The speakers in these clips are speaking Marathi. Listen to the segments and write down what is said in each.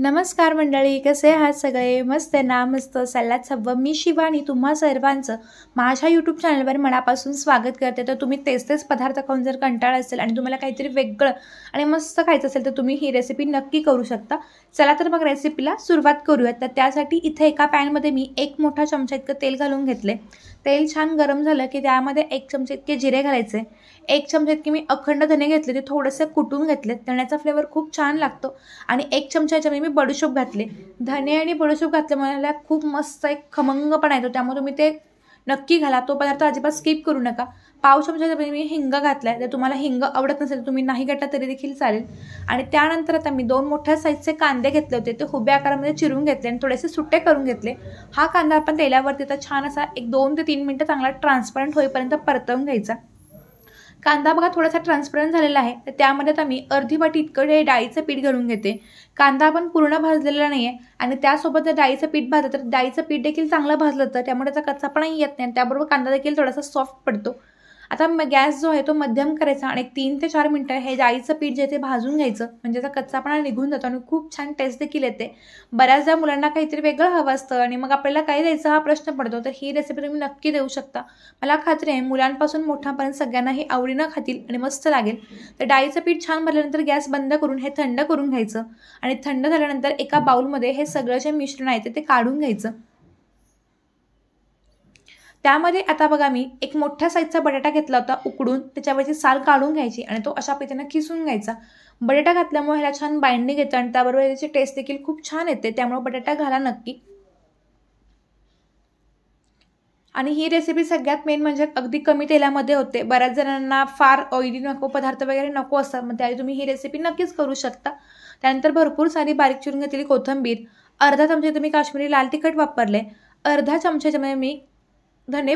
नमस्कार मंडळी कसे आहात सगळे मस्त ना मस्त सल्लाद सव्वा मी शिवानी तुम्हा सर्वांचं माझ्या यूट्यूब चॅनलवर मनापासून स्वागत करते तर तुम्ही तेच तेच पदार्थ खाऊन जर कंटाळा असेल आणि तुम्हाला काहीतरी वेगळं आणि मस्त खायचं असेल तर तुम्ही ही रेसिपी नक्की करू शकता चला तर मग रेसिपीला सुरुवात करूयात तर त्यासाठी इथे एका पॅनमध्ये मी एक मोठा चमचा इतकं तेल घालून घेतले तेल छान गरम झालं की त्यामध्ये एक चमचे इतके जिरे घालायचे एक चमचे इतके मी अखंड धने घेतले ते थोडंसं कुटून घेतले धण्याचा फ्लेवर खूप छान लागतो आणि एक चमचा मी मी बडूशोप घातले धने आणि बडूशोप घातल्यामुळे मला खूप मस्त एक खमंगपणा येतो त्यामुळे तुम्ही ते नक्की घाला तो पदार्थ अजिबात स्किप करू नका पाव मी हिंग घातला आहे जर तुम्हाला हिंग आवडत नसेल तर तुम्ही नाही घेतला तरी देखील चालेल आणि त्यानंतर आता मी दोन मोठ्या साईजचे कांदे घेतले होते ते हुब्या आकारामध्ये चिरून घेतले आणि थोडेसे सुट्टे करून घेतले हा कांदा आपण तेलावरती तर छान असा एक दोन ते तीन मिनटं चांगला ट्रान्सपरंट होईपर्यंत परतवून घ्यायचा कांदा बघा थोडासा ट्रान्सपरंट झालेला आहे तर त्यामध्ये आता मी अर्धी वाटी इतकं हे डाळीचं पीठ घालून घेते कांदा पण पूर्ण भाजलेला नाही आहे आणि त्यासोबत जर डाळीचं पीठ भाजलं तर डाळीचं पीठ देखील चांगलं भाजलं तर त्यामुळे त्याचा कच्चा पणही येत नाही त्याबरोबर कांदा देखील थोडासा सॉफ्ट पडतो आता गॅस जो आहे तो मध्यम करायचा आणि एक तीन ते चार मिनटं हे डाळीचं पीठ जे ते भाजून घ्यायचं म्हणजे त्याचा कच्चापणा निघून जातो आणि खूप छान टेस्ट देखील येते बऱ्याचदा मुलांना काहीतरी वेगळं हवं असतं आणि मग आपल्याला काय द्यायचं हा प्रश्न पडतो तर ही रेसिपी तुम्ही नक्की देऊ शकता मला खात्री आहे मुलांपासून मोठ्यापर्यंत सगळ्यांना ही आवडीनं खातील आणि मस्त लागेल तर डाळीचं पीठ छान भरल्यानंतर गॅस बंद करून हे थंड करून घ्यायचं आणि थंड झाल्यानंतर एका बाउलमध्ये हे सगळं जे मिश्रण आहे ते काढून घ्यायचं त्यामध्ये आता बघा मी एक मोठ्या साईजचा बटाटा घेतला होता उकडून त्याच्यावरची साल काढून घ्यायची आणि तो अशा पद्धतीनं खिसून घ्यायचा बटाटा घातल्यामुळे ह्याला छान बाइंडिंग येतं आणि त्याबरोबर त्याची टेस्ट देखील खूप छान येते त्यामुळे बटाटा घाला नक्की आणि ही रेसिपी सगळ्यात मेन म्हणजे अगदी कमी तेलामध्ये होते बऱ्याच जणांना फार ऑइली नको पदार्थ वगैरे नको असतात मग त्यावेळी तुम्ही ही रेसिपी नक्कीच करू शकता त्यानंतर भरपूर सारी बारीक चिरून घेतलेली कोथंबीर अर्धा चमचे तुम्ही काश्मीरी लाल तिखट वापरले अर्धा चमच्यामध्ये मी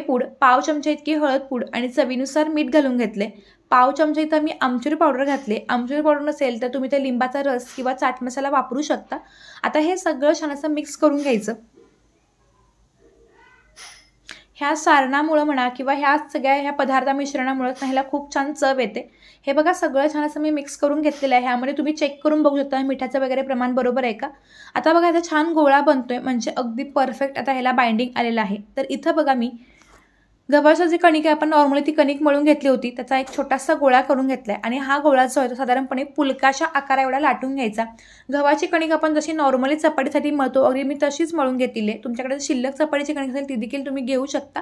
पूड पाव चमचा इतकी हळद पूड आणि चवीनुसार मीठ घालून घेतले पाव चमचा इथं मी आमचूर पावडर घातले आमचूर पावडर नसेल तर तुम्ही त्या लिंबाचा रस किंवा चाट मसाला वापरू शकता आता हे सगळं छान असं मिक्स करून घ्यायचं ह्या सारणामुळं म्हणा किंवा ह्या सगळ्या ह्या पदार्थ मिश्रणामुळं ह्याला खूप छान चव येते हे बघा सगळं छान असं मी मिक्स करून घेतलेलं आहे ह्यामध्ये तुम्ही चेक करून बघू शकता मिठाचं वगैरे प्रमाण बरोबर आहे का आता बघा ह्याचा छान गोळा बनतोय म्हणजे अगदी परफेक्ट आता ह्याला बाइंडिंग आलेलं आहे तर इथं बघा मी गव्हाची जी कणिक आहे आपण नॉर्मली ती कणिक मळून घेतली होती त्याचा एक छोटासा गोळा करून घेतलाय आणि हा गोळा जो आहे तो साधारणपणे पुलकाच्या आकारा एवढा लाटून घ्यायचा गव्हाची कणिक आपण जशी नॉर्मली चपाटीसाठी मळतो अगदी मी तशीच मळून घेतली आहे तुमच्याकडे शिल्लक चपाटीची कणिक असेल ती देखील तुम्ही घेऊ शकता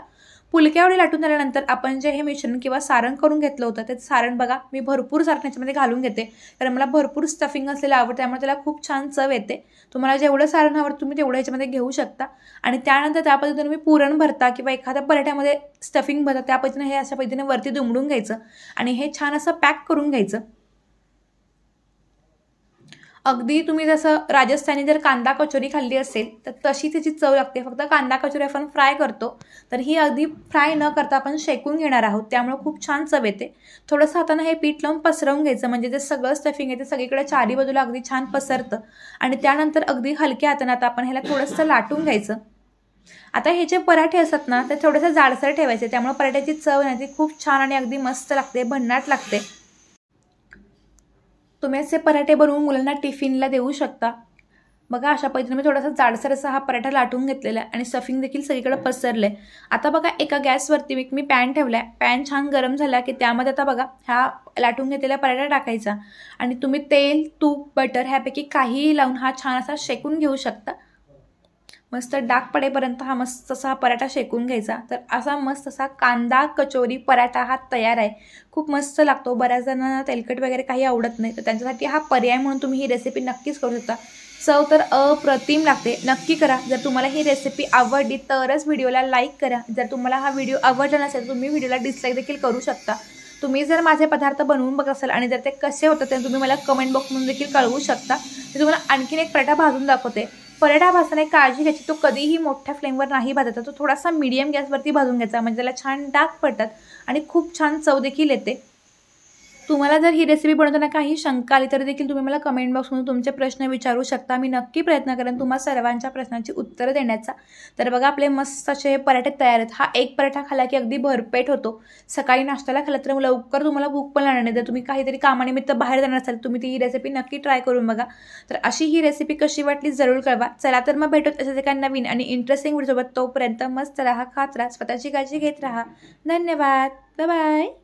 पुलक्यावडी लाटून झाल्यानंतर आपण जे हे मिश्रण किंवा सारण करून घेतलं होतं ते सारण बघा मी भरपूर सारण याच्यामध्ये घालून घेते कारण मला भरपूर स्टफिंग असलेलं आवडतं त्यामुळे त्याला खूप छान चव येते तुम्हाला जेवढं सारण आवडतं तुम्ही तेवढं याच्यामध्ये घेऊ शकता आणि त्यानंतर त्या पद्धतीने तुम्ही पुरण भरता किंवा एखाद्या पराठ्यामध्ये स्टफिंग भरता त्या पद्धतीने हे अशा पद्धतीने वरती दुमडून घ्यायचं आणि हे छान असं पॅक करून घ्यायचं अगदी तुम्ही जसं राजस्थानी जर कांदा कचोरी खाल्ली असेल तर तशी त्याची चव लागते फक्त कांदा कचोरी आपण फ्राय करतो तर ही अगदी फ्राय न करता आपण शेकून घेणार आहोत त्यामुळे खूप छान चव येते थोडंसं हातानं हे पीठ लावून पसरवून घ्यायचं म्हणजे जे सगळं स्टफिंग आहे ते सगळीकडे चारी बाजूला अगदी छान पसरतं आणि त्यानंतर अगदी हलक्या हातानं आता आपण ह्याला थोडंसं लाटून घ्यायचं आता हे जे पराठे असतात ना ते थोडेसे जाडसर ठेवायचे त्यामुळे पराठ्याची चव आहे ती खूप छान आणि अगदी मस्त लागते भन्नाट लागते तुम्ही असे पराठे बनवून मुलांना टिफिनला देऊ शकता बघा अशा पद्धतीने मी थोडासा जाडसर असा हा पराठा लाटून घेतलेला आहे आणि स्टफिंग देखील सगळीकडे पसरलं आहे आता बघा एका गॅसवरती मी मी पॅन ठेवला आहे पॅन छान गरम झाला की त्यामध्ये आता बघा हा लाटून घेतलेला पराठा टाकायचा आणि तुम्ही तेल तूप बटर ह्यापैकी काहीही लावून हा छान असा शेकून घेऊ शकता मस्त डाक पडेपर्यंत हा मस्त तसा हा पराठा शेकून घ्यायचा तर असा मस्त असा कांदा कचोरी पराठा हा तयार आहे खूप मस्त लागतो बऱ्याच जणांना तेलकट वगैरे काही आवडत नाही तर त्यांच्यासाठी हा पर्याय म्हणून तुम्ही ही रेसिपी नक्कीच करू शकता चव तर अप्रतिम लागते नक्की करा जर तुम्हाला ही रेसिपी आवडली तरच व्हिडिओला लाईक करा जर तुम्हाला हा व्हिडिओ आवडला नसेल तर तुम्ही व्हिडिओला डिसलाईक देखील करू शकता तुम्ही जर माझे पदार्थ बनवून बघत असाल आणि जर ते कसे होतात ते तुम्ही मला कमेंट बॉक्समधून देखील कळवू शकता मी तुम्हाला आणखीन एक पराठा भाजून दाखवते पराठा भासाने काळजी घ्यायची तो कधीही मोठ्या फ्लेमवर नाही भाजायचा तो थोडासा मीडियम गॅसवरती भाजून घ्यायचा म्हणजे त्याला छान डाग पडतात आणि खूप छान चव देखील येते तुम्हाला जर ही रेसिपी बनवताना काही शंका आली तर देखील तुम्ही मला कमेंट बॉक्समधून तुमचे प्रश्न विचारू शकता मी नक्की प्रयत्न करेन तुम्हाला सर्वांच्या प्रश्नांची उत्तरं देण्याचा तर बघा आपले मस्त असे हे पराठे तयार आहेत हा एक पराठा खाला की अगदी भरपेट होतो सकाळी नाश्त्याला खाला तर लवकर तुम्हाला भूक पण लागणार नाही जर तुम्ही काहीतरी कामानिमित्त बाहेर जाणार असाल तुम्ही ती ही रेसिपी नक्की ट्राय करून बघा तर अशी ही रेसिपी कशी वाटली जरूर कळवा चला तर मग भेटत असेल काय नवीन आणि इंटरेस्टिंग व्हिडिओसोबत तोपर्यंत मस्त राहा खात राहा स्वतःची काळजी घेत राहा धन्यवाद बाय